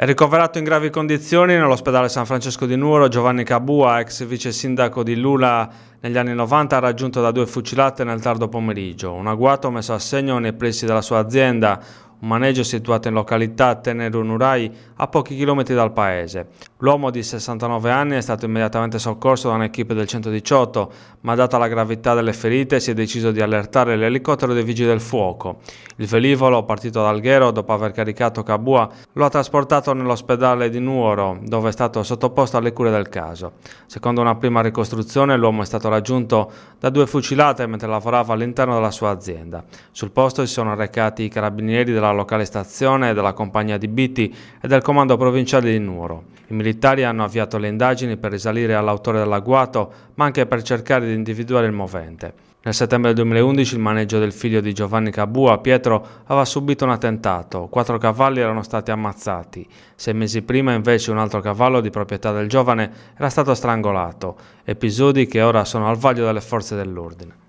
È ricoverato in gravi condizioni nell'ospedale San Francesco di Nuoro Giovanni Cabua, ex vice sindaco di Lula negli anni 90, raggiunto da due fucilate nel tardo pomeriggio. Un agguato messo a segno nei pressi della sua azienda, un maneggio situato in località Tenero Nurai a pochi chilometri dal paese. L'uomo di 69 anni è stato immediatamente soccorso da un'equipe del 118, ma data la gravità delle ferite si è deciso di allertare l'elicottero dei vigili del fuoco. Il velivolo, partito da Alghero dopo aver caricato Kabua, lo ha trasportato nell'ospedale di Nuoro, dove è stato sottoposto alle cure del caso. Secondo una prima ricostruzione, l'uomo è stato raggiunto da due fucilate mentre lavorava all'interno della sua azienda. Sul posto si sono recati i carabinieri della della locale stazione, della compagnia di Biti e del comando provinciale di Nuoro. I militari hanno avviato le indagini per risalire all'autore dell'agguato, ma anche per cercare di individuare il movente. Nel settembre 2011 il maneggio del figlio di Giovanni Cabua, Pietro, aveva subito un attentato. Quattro cavalli erano stati ammazzati. Sei mesi prima invece un altro cavallo di proprietà del giovane era stato strangolato. Episodi che ora sono al vaglio delle forze dell'ordine.